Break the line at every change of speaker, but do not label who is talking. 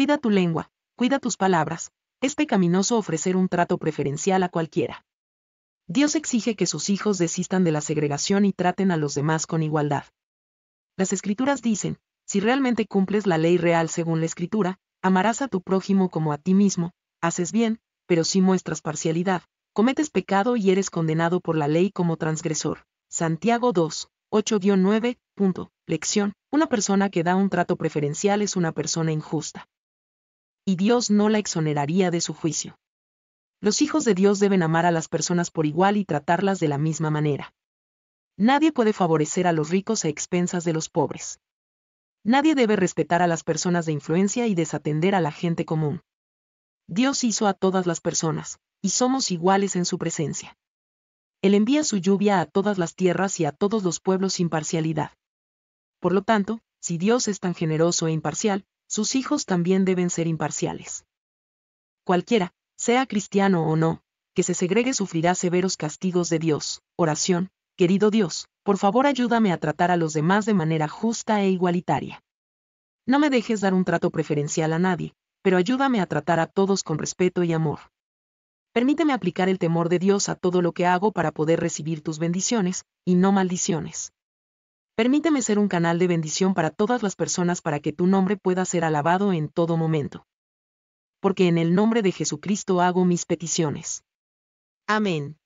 Cuida tu lengua, cuida tus palabras. Es pecaminoso ofrecer un trato preferencial a cualquiera. Dios exige que sus hijos desistan de la segregación y traten a los demás con igualdad. Las escrituras dicen, si realmente cumples la ley real según la escritura, amarás a tu prójimo como a ti mismo, haces bien, pero si muestras parcialidad, cometes pecado y eres condenado por la ley como transgresor. Santiago 2, 8-9, Lección. Una persona que da un trato preferencial es una persona injusta y Dios no la exoneraría de su juicio. Los hijos de Dios deben amar a las personas por igual y tratarlas de la misma manera. Nadie puede favorecer a los ricos a expensas de los pobres. Nadie debe respetar a las personas de influencia y desatender a la gente común. Dios hizo a todas las personas, y somos iguales en su presencia. Él envía su lluvia a todas las tierras y a todos los pueblos sin parcialidad. Por lo tanto, si Dios es tan generoso e imparcial, sus hijos también deben ser imparciales. Cualquiera, sea cristiano o no, que se segregue sufrirá severos castigos de Dios. Oración, querido Dios, por favor ayúdame a tratar a los demás de manera justa e igualitaria. No me dejes dar un trato preferencial a nadie, pero ayúdame a tratar a todos con respeto y amor. Permíteme aplicar el temor de Dios a todo lo que hago para poder recibir tus bendiciones, y no maldiciones. Permíteme ser un canal de bendición para todas las personas para que tu nombre pueda ser alabado en todo momento. Porque en el nombre de Jesucristo hago mis peticiones.
Amén.